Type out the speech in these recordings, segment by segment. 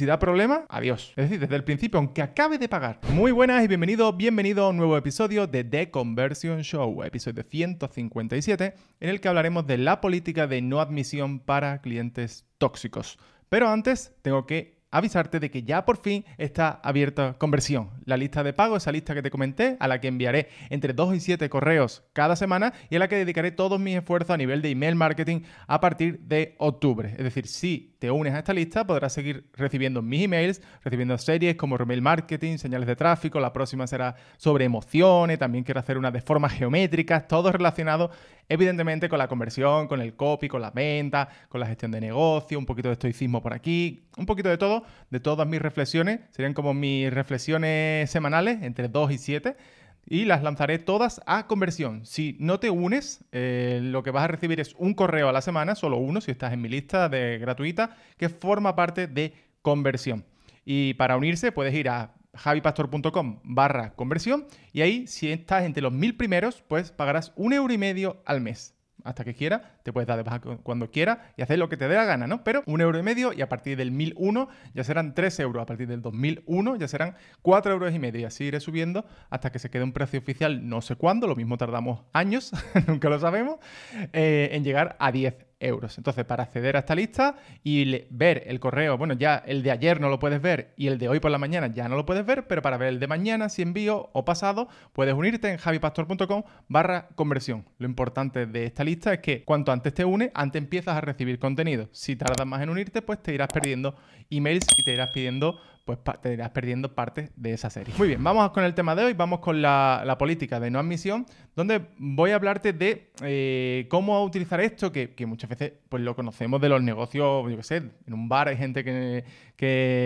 Si da problema, adiós. Es decir, desde el principio, aunque acabe de pagar. Muy buenas y bienvenidos, bienvenido a un nuevo episodio de The Conversion Show, episodio 157, en el que hablaremos de la política de no admisión para clientes tóxicos. Pero antes, tengo que avisarte de que ya por fin está abierta conversión. La lista de pago, esa lista que te comenté, a la que enviaré entre 2 y 7 correos cada semana y a la que dedicaré todos mis esfuerzos a nivel de email marketing a partir de octubre. Es decir, si te unes a esta lista podrás seguir recibiendo mis emails, recibiendo series como email Marketing, señales de tráfico, la próxima será sobre emociones, también quiero hacer una de formas geométricas, todo relacionado Evidentemente con la conversión, con el copy, con la venta, con la gestión de negocio, un poquito de estoicismo por aquí, un poquito de todo, de todas mis reflexiones, serían como mis reflexiones semanales entre 2 y 7 y las lanzaré todas a conversión. Si no te unes, eh, lo que vas a recibir es un correo a la semana, solo uno, si estás en mi lista de gratuita, que forma parte de conversión. Y para unirse puedes ir a javipastor.com barra conversión y ahí si estás entre los mil primeros, pues pagarás un euro y medio al mes. Hasta que quiera, te puedes dar de baja cuando quiera y hacer lo que te dé la gana, ¿no? Pero un euro y medio y a partir del mil uno ya serán tres euros, a partir del 2001 ya serán cuatro euros y medio y así iré subiendo hasta que se quede un precio oficial no sé cuándo, lo mismo tardamos años, nunca lo sabemos, eh, en llegar a 10 entonces, para acceder a esta lista y ver el correo, bueno, ya el de ayer no lo puedes ver y el de hoy por la mañana ya no lo puedes ver, pero para ver el de mañana, si envío o pasado, puedes unirte en javipastor.com barra conversión. Lo importante de esta lista es que cuanto antes te unes, antes empiezas a recibir contenido. Si tardas más en unirte, pues te irás perdiendo emails y te irás pidiendo pues te irás perdiendo parte de esa serie. Muy bien, vamos con el tema de hoy, vamos con la, política de no admisión, donde voy a hablarte de eh, cómo utilizar esto, que, muchas veces pues lo conocemos de los negocios, yo qué sé, en un bar hay gente que,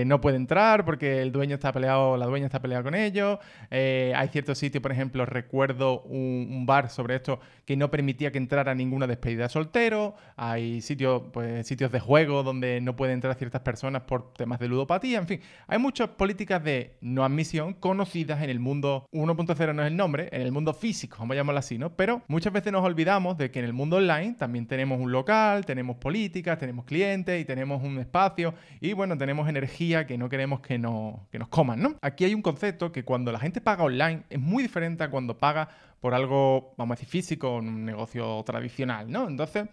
no puede entrar porque el dueño está peleado, la dueña está peleada con ellos, eh, hay ciertos sitios, por ejemplo, recuerdo un, bar sobre esto que no permitía que entrara ninguna despedida soltero, hay sitios, pues, sitios de juego donde no pueden entrar ciertas personas por temas de ludopatía, en fin, hay muchas políticas de no admisión conocidas en el mundo 1.0 no es el nombre, en el mundo físico, vamos a llamarlo así, ¿no? Pero muchas veces nos olvidamos de que en el mundo online también tenemos un local, tenemos políticas, tenemos clientes y tenemos un espacio y bueno, tenemos energía que no queremos que, no, que nos coman, ¿no? Aquí hay un concepto que cuando la gente paga online es muy diferente a cuando paga por algo, vamos a decir, físico, un negocio tradicional, ¿no? Entonces...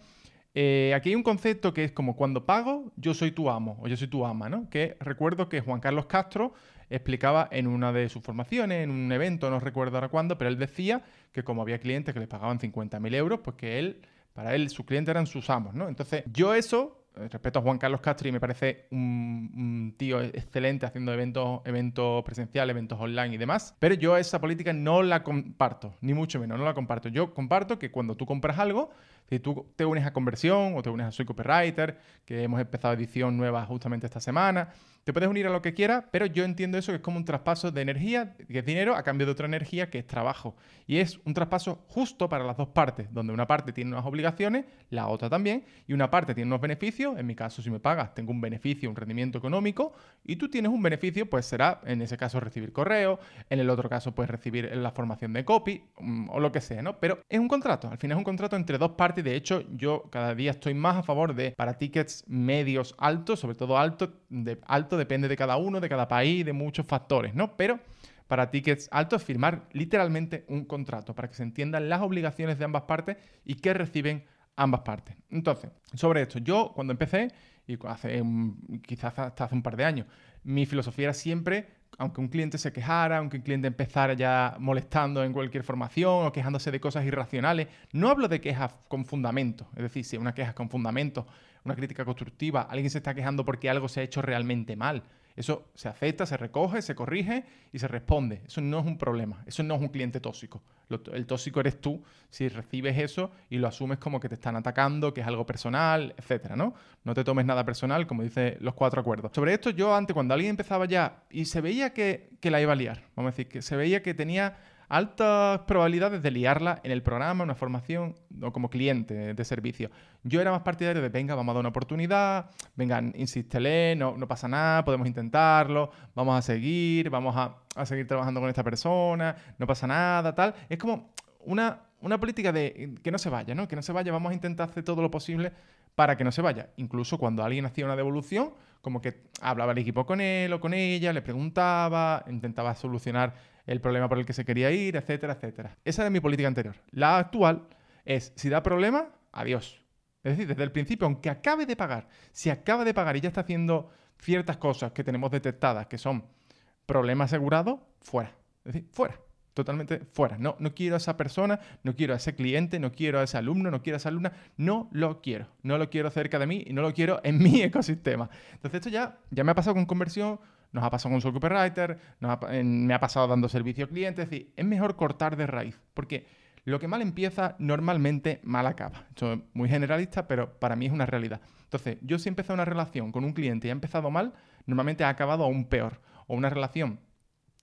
Eh, aquí hay un concepto que es como cuando pago, yo soy tu amo o yo soy tu ama, ¿no? Que recuerdo que Juan Carlos Castro explicaba en una de sus formaciones, en un evento, no recuerdo ahora cuándo, pero él decía que como había clientes que le pagaban 50.000 euros, pues que él, para él, sus clientes eran sus amos, ¿no? Entonces, yo eso, eh, respecto a Juan Carlos Castro, y me parece un, tío excelente haciendo eventos, eventos presenciales, eventos online y demás, pero yo esa política no la comparto, ni mucho menos, no la comparto. Yo comparto que cuando tú compras algo, si tú te unes a Conversión o te unes a Soy Copywriter, que hemos empezado edición nueva justamente esta semana, te puedes unir a lo que quieras, pero yo entiendo eso que es como un traspaso de energía, que es dinero, a cambio de otra energía que es trabajo. Y es un traspaso justo para las dos partes, donde una parte tiene unas obligaciones, la otra también, y una parte tiene unos beneficios, en mi caso si me pagas tengo un beneficio, un rendimiento económico, y tú tienes un beneficio, pues será en ese caso recibir correo, en el otro caso pues recibir la formación de copy mm, o lo que sea, ¿no? Pero es un contrato, al final es un contrato entre dos partes y, De hecho, yo cada día estoy más a favor de para tickets medios altos, sobre todo alto, de, alto depende de cada uno, de cada país, de muchos factores, ¿no? Pero para tickets altos firmar literalmente un contrato para que se entiendan las obligaciones de ambas partes y que reciben ambas partes. Entonces, sobre esto, yo cuando empecé, y hace, quizás hasta hace un par de años, mi filosofía era siempre aunque un cliente se quejara, aunque un cliente empezara ya molestando en cualquier formación o quejándose de cosas irracionales, no hablo de quejas con fundamento, es decir, si una queja con fundamento, una crítica constructiva, alguien se está quejando porque algo se ha hecho realmente mal, eso se acepta, se recoge, se corrige y se responde. Eso no es un problema, eso no es un cliente tóxico. el tóxico eres tú si recibes eso y lo asumes como que te están atacando, que es algo personal, etcétera, ¿no? No te tomes nada personal, como dicen los cuatro acuerdos. Sobre esto, yo antes, cuando alguien empezaba ya y se veía que, que la iba a liar, vamos a decir, que se veía que tenía altas probabilidades de liarla en el programa, en una formación o como cliente de servicio. Yo era más partidario de, venga, vamos a dar una oportunidad, venga, insístele, no, pasa nada, podemos intentarlo, vamos a seguir, vamos a, seguir trabajando con esta persona, no pasa nada, tal. Es como una, una política de que no se vaya, ¿no? Que no se vaya, vamos a intentar hacer todo lo posible para que no se vaya. Incluso cuando alguien hacía una devolución, como que hablaba el equipo con él o con ella, le preguntaba, intentaba solucionar el problema por el que se quería ir, etcétera, etcétera. Esa era mi política anterior. La actual es, si da problema, adiós. Es decir, desde el principio, aunque acabe de pagar, si acaba de pagar y ya está haciendo ciertas cosas que tenemos detectadas que son problema asegurado, fuera. Es decir, fuera. Totalmente fuera. No, no quiero a esa persona, no quiero a ese cliente, no quiero a ese alumno, no quiero a esa alumna. No lo quiero. No lo quiero cerca de mí y no lo quiero en mi ecosistema. Entonces esto ya, ya me ha pasado con conversión, nos ha pasado con Soul Copywriter, me ha pasado dando servicio a clientes. Es decir, es mejor cortar de raíz. Porque lo que mal empieza, normalmente mal acaba. Esto es muy generalista, pero para mí es una realidad. Entonces, yo si he empezado una relación con un cliente y ha empezado mal, normalmente ha acabado aún peor. O una relación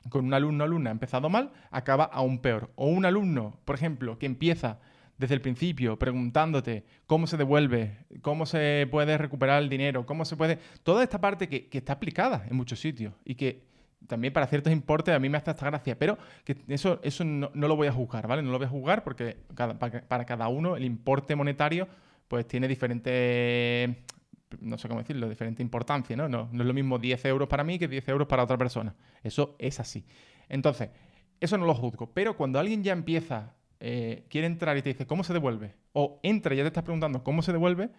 con un alumno o alumna empezado mal, acaba aún peor. O un alumno, por ejemplo, que empieza desde el principio preguntándote cómo se devuelve, cómo se puede recuperar el dinero, cómo se puede... Toda esta parte que, está aplicada en muchos sitios y que también para ciertos importes a mí me hace hasta gracia, pero que eso, eso no, lo voy a juzgar, ¿vale? No lo voy a juzgar porque para, para, cada uno el importe monetario pues tiene diferentes no sé cómo decirlo, diferente importancia, ¿no? ¿no? es lo mismo 10 euros para mí que 10 euros para otra persona. Eso es así. Entonces, eso no lo juzgo, pero cuando alguien ya empieza, eh, quiere entrar y te dice, ¿cómo se devuelve? O entra y ya te estás preguntando, ¿cómo se devuelve?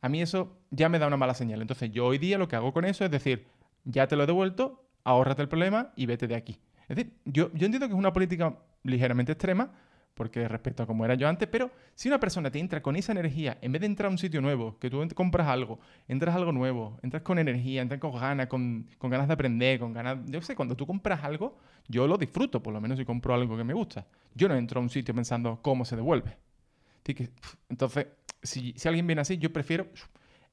A mí eso ya me da una mala señal. Entonces, yo hoy día lo que hago con eso es decir, ya te lo he devuelto, ahórrate el problema y vete de aquí. Es decir, yo entiendo que es una política ligeramente extrema, porque respecto a cómo era yo antes, pero si una persona te entra con esa energía, en vez de entrar a un sitio nuevo, que tú compras algo, entras algo nuevo, entras con energía, entras con ganas, con, ganas de aprender, con ganas, yo sé, cuando tú compras algo, yo lo disfruto, por lo menos si compro algo que me gusta. Yo no entro a un sitio pensando cómo se devuelve. entonces, si, si alguien viene así, yo prefiero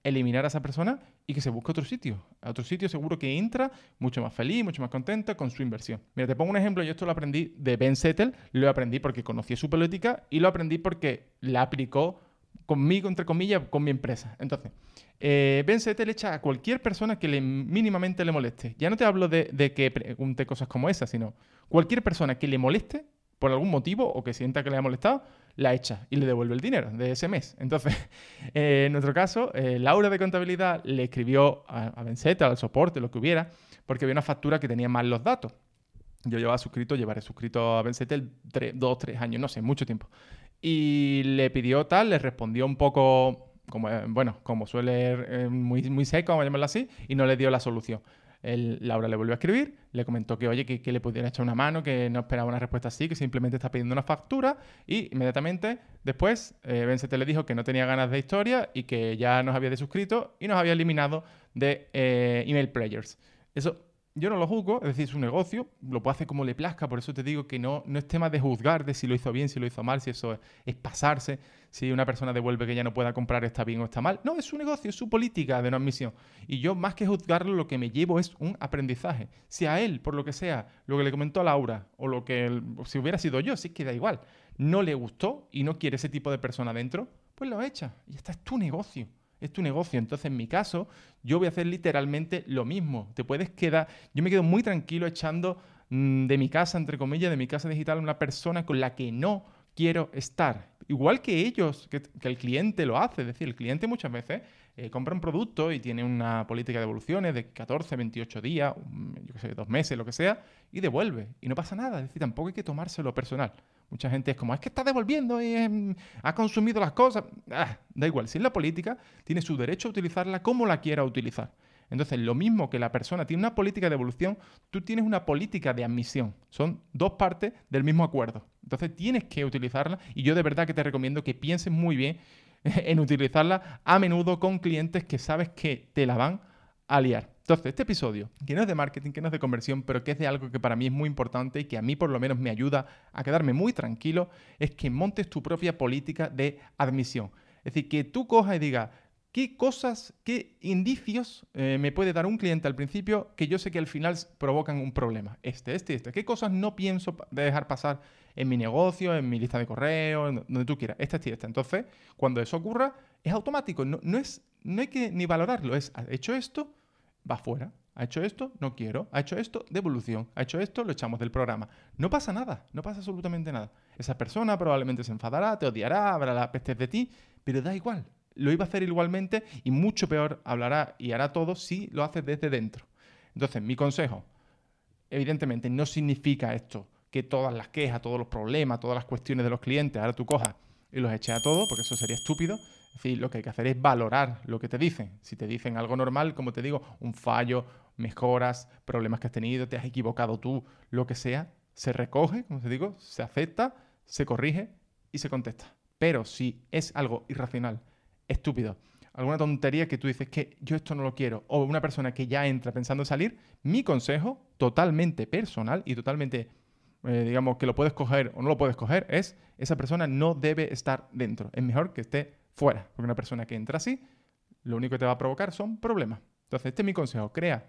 eliminar a esa persona y que se busque otro sitio. A otro sitio seguro que entra mucho más feliz, mucho más contento con su inversión. Mira, te pongo un ejemplo, yo esto lo aprendí de Ben Settle, lo aprendí porque conocí su política y lo aprendí porque la aplicó conmigo, entre comillas, con mi empresa. Entonces, eh, Ben Settle echa a cualquier persona que le, mínimamente le moleste. Ya no te hablo de, de que pregunte cosas como esas, sino cualquier persona que le moleste por algún motivo o que sienta que le ha molestado, la echa y le devuelve el dinero de ese mes. Entonces, eh, en nuestro caso, eh, Laura de contabilidad le escribió a, a al soporte, lo que hubiera, porque había una factura que tenía mal los datos. Yo llevaba suscrito, llevaré suscrito a Benzetel dos, tres años, no sé, mucho tiempo. Y le pidió tal, le respondió un poco, como, eh, bueno, como suele, ser, muy, muy seco, vamos a llamarlo así, y no le dio la solución. Laura le volvió a escribir, le comentó que, oye, que, le pudieran echar una mano, que no esperaba una respuesta así, que simplemente está pidiendo una factura. Y inmediatamente después, eh, Vence te le dijo que no tenía ganas de historia y que ya nos había desuscrito y nos había eliminado de eh, email players. Eso yo no lo juzgo, es decir, es un negocio, lo puede hacer como le plazca, por eso te digo que no, no es tema de juzgar de si lo hizo bien, si lo hizo mal, si eso es, pasarse, si una persona devuelve que ya no pueda comprar está bien o está mal. No, es su negocio, es su política de no admisión. Y yo, más que juzgarlo, lo que me llevo es un aprendizaje. Si a él, por lo que sea, lo que le comentó a Laura, o lo que si hubiera sido yo, si queda que da igual, no le gustó y no quiere ese tipo de persona dentro, pues lo echa. Y este es tu negocio es tu negocio. Entonces, en mi caso, yo voy a hacer literalmente lo mismo. Te puedes quedar, yo me quedo muy tranquilo echando mm, de mi casa, entre comillas, de mi casa digital, una persona con la que no quiero estar. Igual que ellos, que, el cliente lo hace. Es decir, el cliente muchas veces eh, compra un producto y tiene una política de devoluciones de 14, 28 días, mm, yo qué sé, dos meses, lo que sea, y devuelve. Y no pasa nada. Es decir, tampoco hay que tomárselo personal. Mucha gente es como, es que está devolviendo y ha consumido las cosas. Ah, da igual, si es la política, tiene su derecho a utilizarla como la quiera utilizar. Entonces, lo mismo que la persona tiene una política de evolución, tú tienes una política de admisión. Son dos partes del mismo acuerdo. Entonces, tienes que utilizarla y yo de verdad que te recomiendo que pienses muy bien en utilizarla a menudo con clientes que sabes que te la van a liar. Entonces, este episodio, que no es de marketing, que no es de conversión, pero que es de algo que para mí es muy importante y que a mí por lo menos me ayuda a quedarme muy tranquilo, es que montes tu propia política de admisión. Es decir, que tú cojas y digas, ¿qué cosas, qué indicios eh, me puede dar un cliente al principio que yo sé que al final provocan un problema? Este, este, este. ¿Qué cosas no pienso dejar pasar en mi negocio, en mi lista de correo, donde tú quieras? este y este. Entonces, cuando eso ocurra, es automático, no, es, no hay que ni valorarlo, es, hecho esto? va fuera. Ha hecho esto, no quiero. Ha hecho esto, devolución. Ha hecho esto, lo echamos del programa. No pasa nada, no pasa absolutamente nada. Esa persona probablemente se enfadará, te odiará, habrá la peste de ti, pero da igual. Lo iba a hacer igualmente y mucho peor hablará y hará todo si lo haces desde dentro. Entonces, mi consejo, evidentemente no significa esto que todas las quejas, todos los problemas, todas las cuestiones de los clientes, ahora tú cojas y los eché a todos, porque eso sería estúpido. Es decir, lo que hay que hacer es valorar lo que te dicen. Si te dicen algo normal, como te digo, un fallo, mejoras, problemas que has tenido, te has equivocado tú, lo que sea, se recoge, como te digo, se acepta, se corrige y se contesta. Pero si es algo irracional, estúpido, alguna tontería que tú dices que yo esto no lo quiero, o una persona que ya entra pensando en salir, mi consejo, totalmente personal y totalmente eh, digamos, que lo puedes coger o no lo puedes coger, es esa persona no debe estar dentro. Es mejor que esté fuera, porque una persona que entra así, lo único que te va a provocar son problemas. Entonces, este es mi consejo, crea,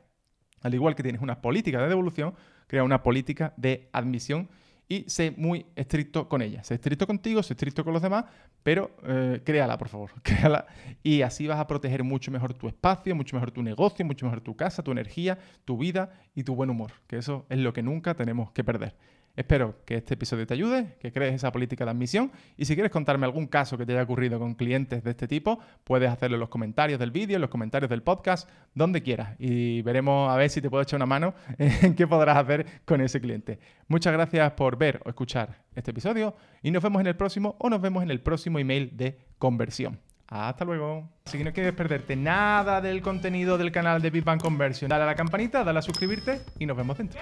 al igual que tienes una política de devolución, crea una política de admisión y sé muy estricto con ella. Sé estricto contigo, sé estricto con los demás, pero eh, créala, por favor, créala. Y así vas a proteger mucho mejor tu espacio, mucho mejor tu negocio, mucho mejor tu casa, tu energía, tu vida y tu buen humor, que eso es lo que nunca tenemos que perder. Espero que este episodio te ayude, que crees esa política de admisión y si quieres contarme algún caso que te haya ocurrido con clientes de este tipo, puedes hacerlo en los comentarios del vídeo, en los comentarios del podcast, donde quieras y veremos a ver si te puedo echar una mano en qué podrás hacer con ese cliente. Muchas gracias por ver o escuchar este episodio y nos vemos en el próximo o nos vemos en el próximo email de conversión. Hasta luego. Si no quieres perderte nada del contenido del canal de Big Bang Conversion, dale a la campanita, dale a suscribirte y nos vemos dentro.